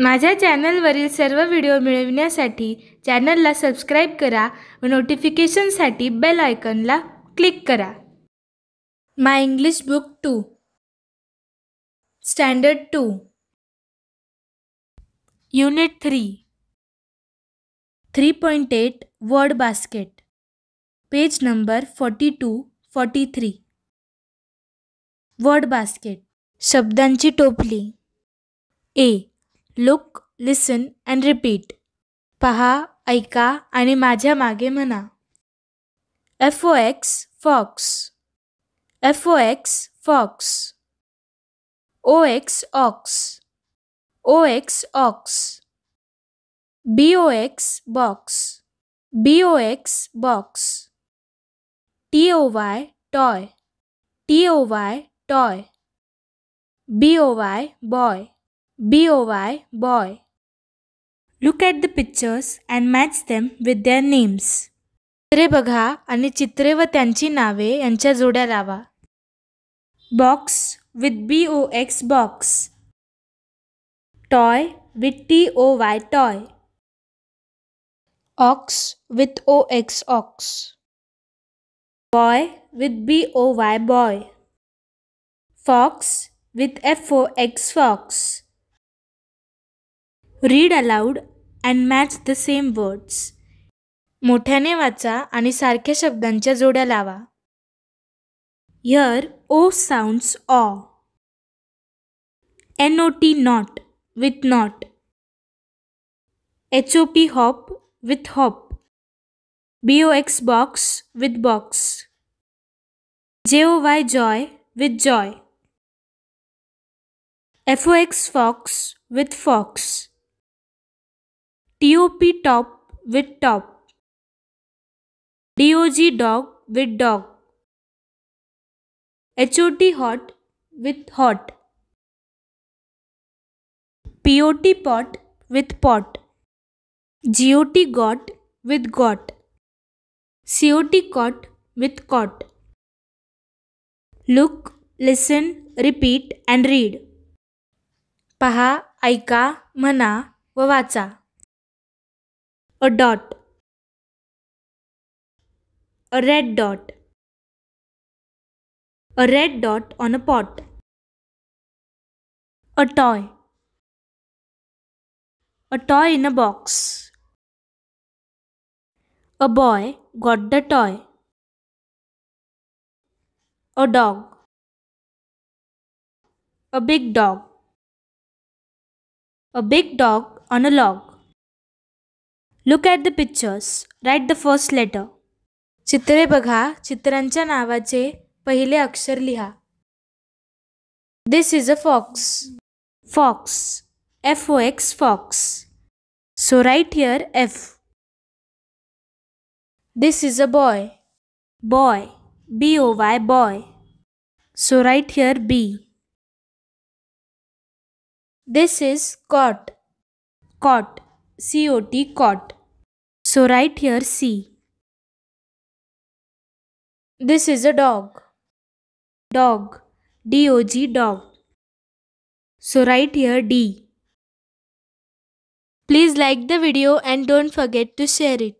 माझ्या चॅनलवरील सर्व व्हिडिओ मिळविण्यासाठी चॅनलला सबस्क्राईब करा व नोटिफिकेशनसाठी बेल आयकनला क्लिक करा my English book two standard two unit three three point eight word basket page number forty two forty three word basket शब्दांची टोपली A look listen and repeat पहा ऐका आणि माझ्या मागे म्हणा F O X fox F O X fox O X ox O X ox B O X box B O X box T O Y toy T O Y toy. B-O-Y, boy. B-O-Y, boy. Look at the pictures and match them with their names. चित्रे बघा नावे यांच्या जोड्या Box with B-O-X, box. Toy with T-O-Y, toy. Ox with O-X, ox. Boy with B-O-Y, boy fox with f o x fox read aloud and match the same words मोठ्याने वाचा आणि सारख्या शब्दांच्या जोड्या here o sounds o n o t not with not h o p hop with hop b o x box with box j o y joy with joy FOX fox with fox. TOP top with top. DOG dog with dog. HOT hot with hot. POT pot with pot. GOT got with got. COT cot with cot. Look, listen, repeat, and read. पहा ऐका म्हणा व वाचा a dot a red dot a red dot on a pot a toy a toy in a box A boy got the toy. A dog. A big dog. A big dog on a log. Look at the pictures. Write the first letter. चित्रे बघा चित्रांच्या नावाचे पहिले अक्षर लिहा. This is a fox. Fox. F-O-X fox. So write here F. This is a boy. Boy. B-O-Y boy. So write here B. This is cot. Cot. C-O-T. Cot. So write here C. This is a dog. Dog. D-O-G. Dog. So write here D. Please like the video and don't forget to share it.